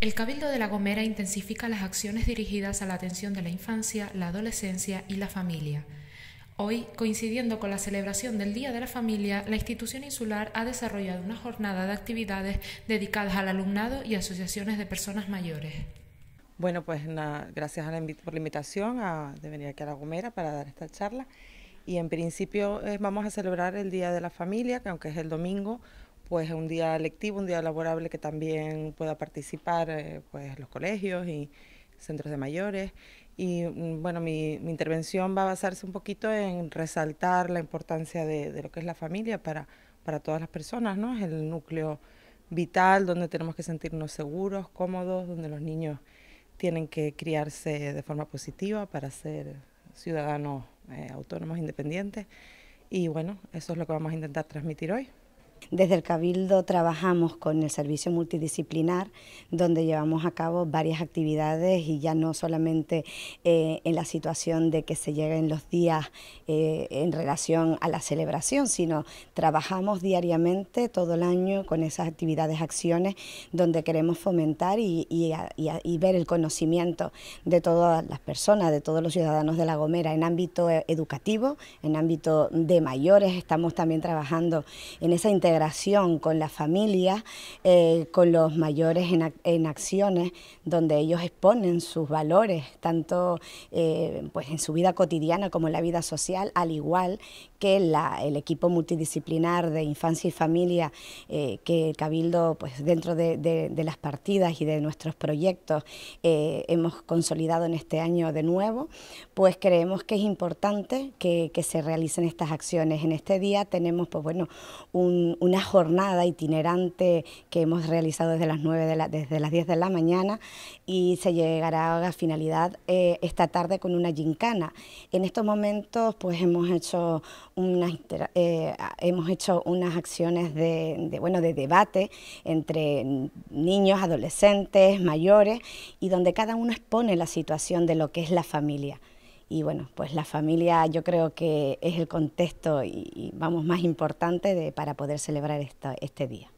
El Cabildo de La Gomera intensifica las acciones dirigidas a la atención de la infancia, la adolescencia y la familia. Hoy, coincidiendo con la celebración del Día de la Familia, la institución insular ha desarrollado una jornada de actividades dedicadas al alumnado y asociaciones de personas mayores. Bueno, pues gracias a por la invitación a, de venir aquí a La Gomera para dar esta charla. Y en principio eh, vamos a celebrar el Día de la Familia, que aunque es el domingo, pues un día lectivo, un día laborable que también pueda participar eh, pues los colegios y centros de mayores. Y mm, bueno, mi, intervención va a basarse un poquito en resaltar la importancia de, lo que es la familia para, para todas las personas, ¿no? Es el núcleo vital donde tenemos que sentirnos seguros, cómodos, donde los niños tienen que criarse de forma positiva para ser ciudadanos eh, autónomos, independientes. Y bueno, eso es lo que vamos a intentar transmitir hoy. Desde el Cabildo trabajamos con el servicio multidisciplinar, donde llevamos a cabo varias actividades y ya no solamente eh, en la situación de que se lleguen los días eh, en relación a la celebración, sino trabajamos diariamente todo el año con esas actividades, acciones, donde queremos fomentar y, ver el conocimiento de todas las personas, de todos los ciudadanos de La Gomera en ámbito eh, educativo, en ámbito de mayores, estamos también trabajando en esa interacción integración con la familia, eh, con los mayores en, acciones, donde ellos exponen sus valores, tanto eh, pues en su vida cotidiana como en la vida social, al igual que el equipo multidisciplinar de infancia y familia eh, que Cabildo, pues dentro de, las partidas y de nuestros proyectos hemos consolidado en este año de nuevo, pues creemos que es importante que, que se realicen estas acciones. En este día tenemos pues bueno, un, una jornada itinerante que hemos realizado desde las, 9 desde las 10 de la mañana y se llegará a finalidad eh, esta tarde con una gincana. En estos momentos pues hemos hecho unas, eh, hemos hecho unas acciones de debate entre niños, adolescentes, mayores y donde cada uno expone la situación de lo que es la familia y bueno, pues la familia yo creo que es el contexto y, vamos más importante de, para poder celebrar esta, este día.